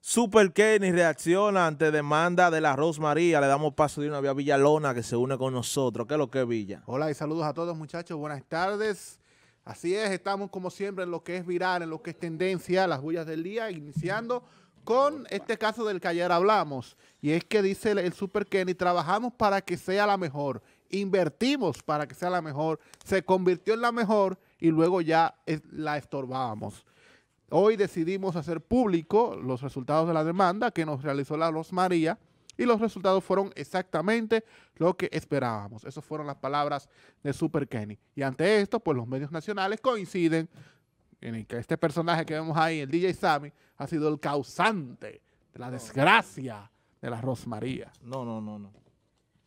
Super Kenny reacciona ante demanda de la María. Le damos paso de una vía Villalona que se une con nosotros. ¿Qué es lo que es Villa? Hola y saludos a todos muchachos. Buenas tardes. Así es, estamos como siempre en lo que es viral, en lo que es tendencia, las bullas del día, iniciando con este caso del que ayer hablamos. Y es que dice el, Super Kenny, trabajamos para que sea la mejor, invertimos para que sea la mejor, se convirtió en la mejor y luego ya la estorbábamos. Hoy decidimos hacer público los resultados de la demanda que nos realizó la Rosmaría y los resultados fueron exactamente lo que esperábamos. Esas fueron las palabras de Super Kenny. Y ante esto, pues los medios nacionales coinciden en que este personaje que vemos ahí, el DJ Sammy, ha sido el causante de la desgracia de la Rosmaría. No, no, no, no.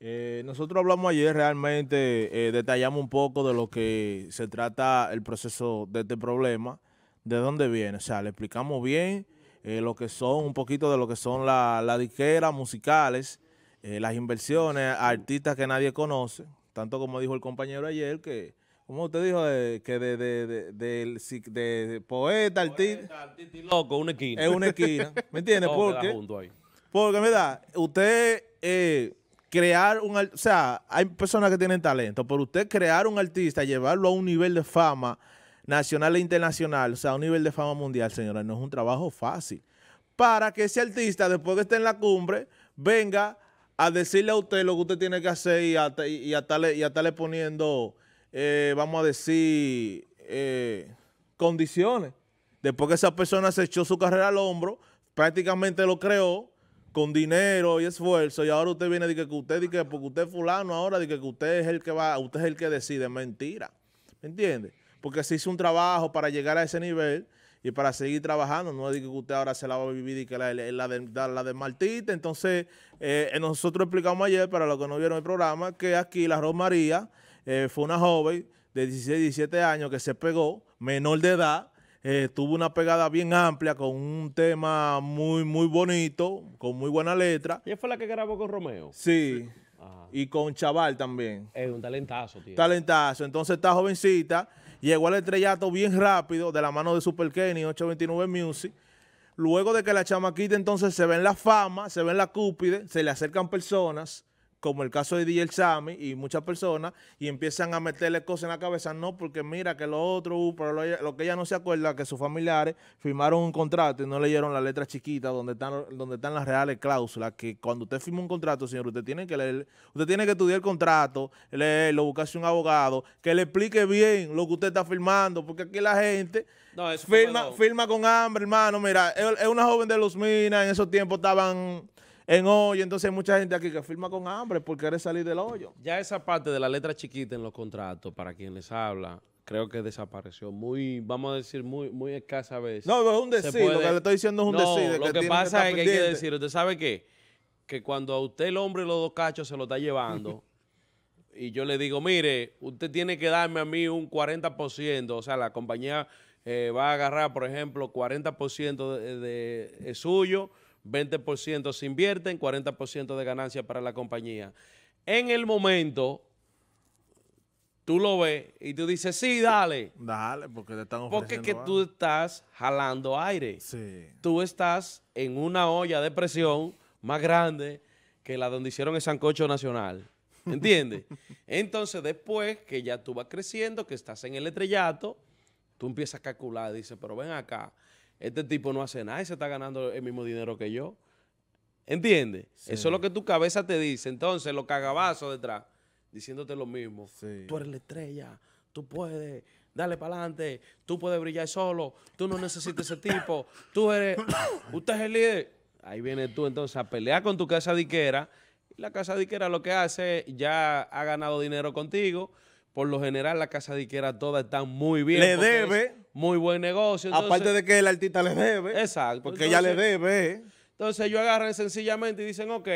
Eh, nosotros hablamos ayer realmente, eh, detallamos un poco de lo que se trata el proceso de este problema de dónde viene. O sea, le explicamos bien eh, lo que son, un poquito de lo que son las la disqueras musicales, eh, las inversiones, artistas que nadie conoce, tanto como dijo el compañero ayer, que, como usted dijo, que de, de, poeta, artista, artista loco, una esquina. Es una esquina, ¿me entiende? Porque, porque, mira, usted eh, crear un... O sea, hay personas que tienen talento, pero usted crear un artista, llevarlo a un nivel de fama nacional e internacional, o sea, a un nivel de fama mundial, señora, no es un trabajo fácil. Para que ese artista, después de estar en la cumbre, venga a decirle a usted lo que usted tiene que hacer y a, y a, estarle, poniendo, eh, vamos a decir, eh, condiciones. Después que esa persona se echó su carrera al hombro, prácticamente lo creó con dinero y esfuerzo y ahora usted viene y que usted dice que porque usted es fulano ahora dice que usted es el que va, usted es el que decide, mentira. ¿Me entiende? porque se hizo un trabajo para llegar a ese nivel y para seguir trabajando. No es que usted ahora se la va a vivir y que la, la, de, la Martita. Entonces, eh, nosotros explicamos ayer, para los que no vieron el programa, que aquí la Rosmaría María eh, fue una joven de 16, 17 años que se pegó, menor de edad, eh, tuvo una pegada bien amplia con un tema muy, muy bonito, con muy buena letra. ¿Y fue la que grabó con Romeo? Sí. Y con Chaval también. Es un talentazo, tío. Talentazo. Entonces, esta jovencita Llegó al estrellato bien rápido de la mano de Super Kenny, 829 Music. Luego de que la chamaquita entonces se ve en la fama, se ve en la cúpide, se le acercan personas como el caso de DJ Sammy y muchas personas, y empiezan a meterle cosas en la cabeza, no, porque mira que lo otro, uh, lo, que ella no se acuerda, que sus familiares firmaron un contrato y no leyeron la letra chiquita donde están, donde están las reales cláusulas, que cuando usted firma un contrato, señor, usted tiene que leer, usted tiene que estudiar el contrato, leerlo, buscarse un abogado, que le explique bien lo que usted está firmando, porque aquí la gente... firma, firma con hambre, hermano. Mira, es una joven de Luzmina, Minas, en esos tiempos estaban en hoy, Entonces hay mucha gente aquí que firma con hambre porque quiere salir del hoyo. Ya esa parte de la letra chiquita en los contratos, para quien les habla, creo que desapareció muy, vamos a decir, muy, muy escasa veces, No, es un decir, lo que le estoy diciendo es un no, lo que, pasa es que hay que decir, ¿usted sabe qué? Que cuando a usted el hombre y los dos cachos se lo está llevando, y yo le digo, mire, usted tiene que darme a mí un 40%, o sea, la compañía eh, va a agarrar, por ejemplo, 40% de suyo, 20% se en 40% de ganancia para la compañía. En el momento, tú lo ves y tú dices, sí, dale. Dale, porque te están ofreciendo Porque que tú estás jalando aire. Sí. Tú estás en una olla de presión más grande que la donde hicieron el sancocho nacional. ¿Entiendes? Entonces, después que ya tú vas creciendo, que estás en el estrellato, tú empiezas a calcular, y dices, pero ven acá, este tipo no hace nada y se está ganando el mismo dinero que yo. ¿Entiendes? Eso es lo que tu cabeza te dice. Entonces, los cagabazos detrás, diciéndote lo mismo. Tú eres la estrella, tú puedes, dale para adelante, tú puedes brillar solo, tú no necesitas ese tipo, tú eres, usted es el líder. Ahí viene tú entonces a pelear con tu casa diquera. Y la casa diquera lo que hace, ya ha ganado dinero contigo. Por lo general, la casa diquera toda está muy bien. Le debe muy buen negocio. Aparte de que el artista le debe. Exacto. Porque ella le debe. ¿eh? Entonces ellos agarran sencillamente y dicen, ok,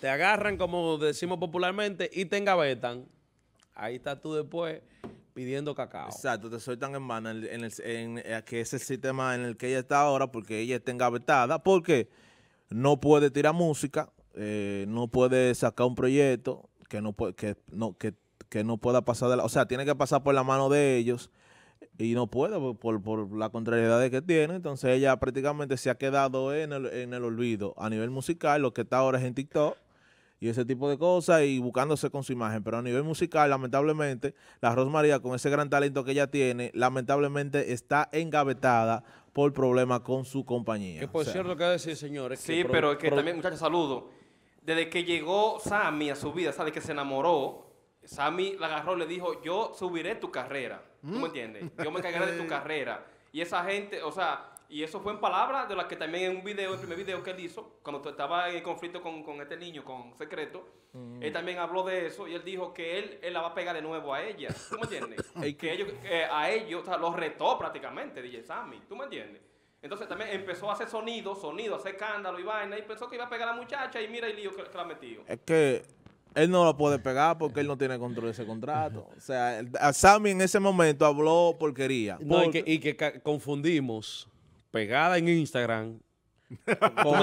te agarran como decimos popularmente y te engavetan. Ahí estás tú después pidiendo cacao. Exacto, te sueltan en mano en, el, en, eh, que es el sistema en el que ella está ahora porque ella está engavetada porque no puede tirar música, eh, no puede sacar un proyecto que no, que, no, que, que no pueda pasar de la... O sea, tiene que pasar por la mano de ellos y no puede por, por, la contrariedad que tiene. Entonces ella prácticamente se ha quedado en el, olvido a nivel musical, lo que está ahora es en TikTok y ese tipo de cosas y buscándose con su imagen. Pero a nivel musical, lamentablemente, la Rosmaría con ese gran talento que ella tiene, lamentablemente está engavetada por problemas con su compañía. Es por cierto que cierto, que decir, señores. Sí, pero es que también, muchachos, saludo. Desde que llegó Sammy a su vida, sabe Que se enamoró, Sammy la agarró y le dijo, yo subiré tu carrera. ¿Tú me ¿Mm? entiendes? Yo me encargaré de tu carrera. Y esa gente, o sea, y eso fue en palabras de las que también en un video, el primer video que él hizo, cuando estaba en el conflicto con, este niño, con Secreto, mm. él también habló de eso y él dijo que él, la va a pegar de nuevo a ella. ¿Tú me entiendes? y que ellos, a ellos, o sea, los retó prácticamente, DJ Sammy. ¿Tú me entiendes? Entonces también empezó a hacer sonido, sonido, a hacer escándalo y vaina, y pensó que iba a pegar a la muchacha y mira el lío que, que la metió. Es que él no lo puede pegar porque él no tiene control de ese contrato. O sea, Sammy en ese momento habló porquería. y que, confundimos pegada en Instagram con,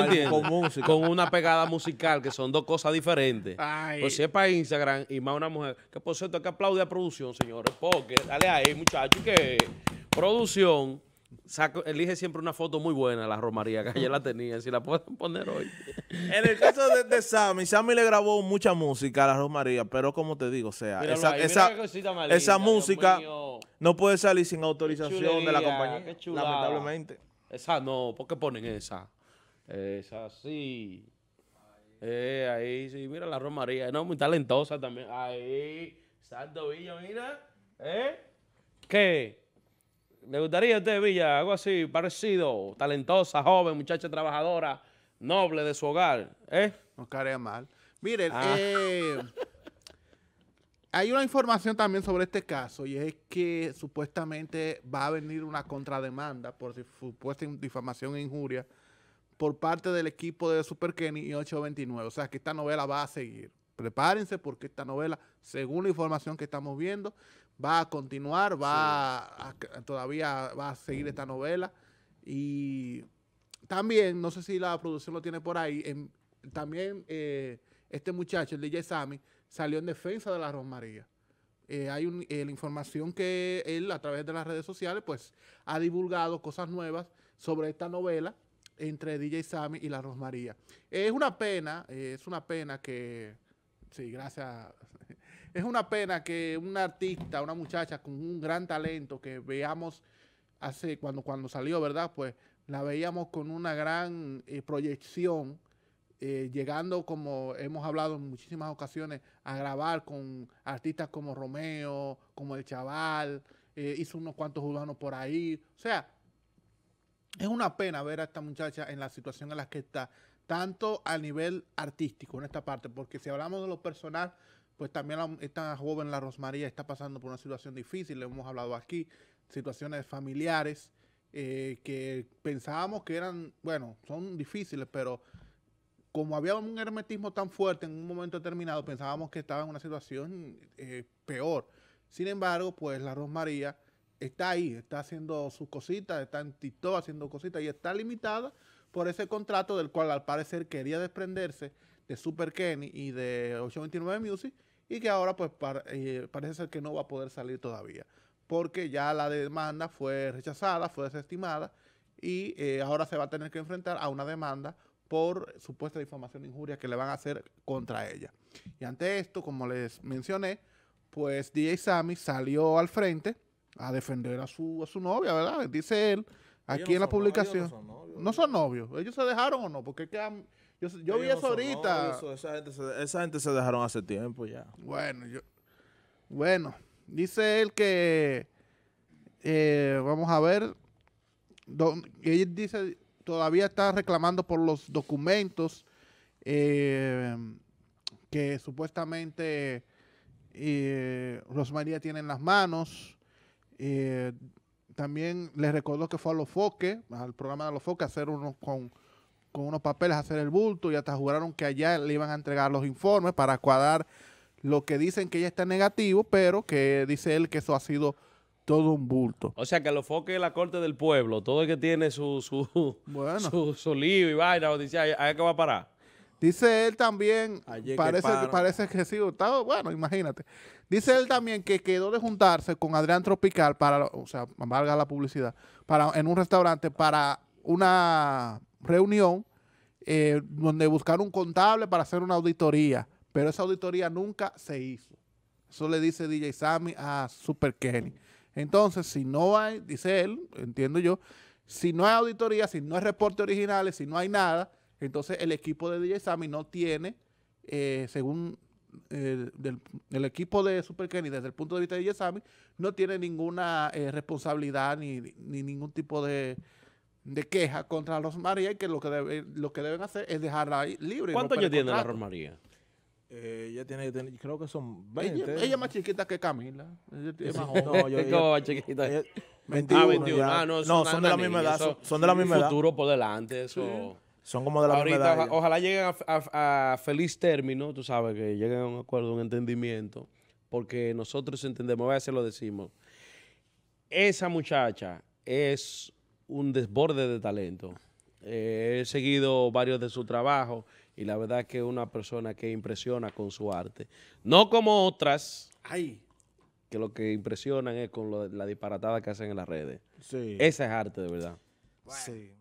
una pegada musical, que son dos cosas diferentes. Pues si es para Instagram y más una mujer, que por cierto, que aplaude a producción, señores, porque dale ahí, muchachos, que producción elige siempre una foto muy buena, la Romaría, que ayer la tenía, si la pueden poner hoy. En el caso de, Sammy, Sammy le grabó mucha música a la Romaría, pero como te digo, sea, esa, música no puede salir sin autorización de la compañía, lamentablemente. Esa no, ¿por qué ponen esa? Esa sí. Eh, ahí sí, mira la Romaría, no, muy talentosa también. Ahí, Santo Villa, mira. ¿Eh? ¿Qué? Me gustaría a usted, Villa, algo así parecido? Talentosa, joven, muchacha trabajadora, noble de su hogar, ¿eh? No carea mal. Miren, ah. eh, hay una información también sobre este caso y es que supuestamente va a venir una contrademanda por supuesta difamación e injuria por parte del equipo de Super Kenny y 829. O sea que esta novela va a seguir. Prepárense porque esta novela, según la información que estamos viendo, va a continuar, va a, todavía va a seguir esta novela. Y también, no sé si la producción lo tiene por ahí, también eh, este muchacho, el DJ Sammy, salió en defensa de la Rosmaría. Eh, hay eh, la información que él a través de las redes sociales pues ha divulgado cosas nuevas sobre esta novela entre DJ Sammy y la Rosmaría. es una pena, es una pena que... Sí, gracias es una pena que una artista, una muchacha con un gran talento que veamos hace cuando, cuando salió, ¿verdad? Pues la veíamos con una gran eh, proyección, eh, llegando, como hemos hablado en muchísimas ocasiones, a grabar con artistas como Romeo, como El Chaval, eh, hizo unos cuantos urbanos por ahí. O sea, es una pena ver a esta muchacha en la situación en la que está tanto a nivel artístico en esta parte, porque si hablamos de lo personal, pues también esta joven, la Rosmaría, está pasando por una situación difícil, le hemos hablado aquí, situaciones familiares eh, que pensábamos que eran, bueno, son difíciles, pero como había un hermetismo tan fuerte en un momento determinado, pensábamos que estaba en una situación eh, peor. Sin embargo, pues la Rosmaría está ahí, está haciendo sus cositas, está en TikTok haciendo cositas y está limitada por ese contrato del cual al parecer quería desprenderse de Super Kenny y de 829 Music y que ahora pues eh, parece ser que no va a poder salir todavía porque ya la demanda fue rechazada, fue desestimada y eh, ahora se va a tener que enfrentar a una demanda por supuesta difamación e injuria que le van a hacer contra ella. Y ante esto, como les mencioné, pues DJ Sammy salió al frente a defender a su, a su novia, ¿verdad? Dice él Aquí en la publicación. no, son novios. Ellos se dejaron o no, porque yo, vi eso ahorita. esa, gente se, dejaron hace tiempo ya. Bueno, yo, bueno, dice él que eh, vamos a ver. Don, dice todavía está reclamando por los documentos eh, que supuestamente eh, Rosmaría tiene en las manos. Eh, también les recordó que fue a Los Foques, al programa de Los Foques, hacer unos con, con unos papeles, a hacer el bulto y hasta juraron que allá le iban a entregar los informes para cuadrar lo que dicen que ella está negativo, pero que dice él que eso ha sido todo un bulto. O sea, que los foques la corte del pueblo, todo el que tiene su, su, bueno. su, su lío y vaina, dice, ¿a qué va a parar? Dice él también, parece que, sí, parece bueno, imagínate. Dice él también que quedó de juntarse con Adrián Tropical para, o sea, valga la publicidad, para en un restaurante para una reunión eh, donde buscaron un contable para hacer una auditoría, pero esa auditoría nunca se hizo. Eso le dice DJ Sammy a Super Kenny. Entonces, si no hay, dice él, entiendo yo, si no hay auditoría, si no hay reporte originales, si no hay nada, entonces el equipo de DJ Sammy no tiene, eh, según eh, el equipo de Super Kenny, desde el punto de vista de DJ Sammy, no tiene ninguna eh, responsabilidad ni, ni, ningún tipo de, de queja contra los María y que lo que, lo que deben hacer es dejarla ahí libre. ¿Cuántos años tiene la María? Eh, ella tiene, creo que son 20. Ella, es más chiquita que Camila. Ella, es más joven. no, yo, más chiquita? 21, ah, 21. Ah, no, son, no, son de la misma edad. Son, de la misma edad. futuro por delante, eso. Son como de la Ahorita, ojalá lleguen a, feliz término, tú sabes, que lleguen a un acuerdo, un entendimiento, porque nosotros entendemos, voy a hacer lo decimos. Esa muchacha es un desborde de talento. Eh, he seguido varios de su trabajo y la verdad es que es una persona que impresiona con su arte. No como otras. que lo que impresionan es con la disparatada que hacen en las redes. Sí. Esa es arte, de verdad. Sí.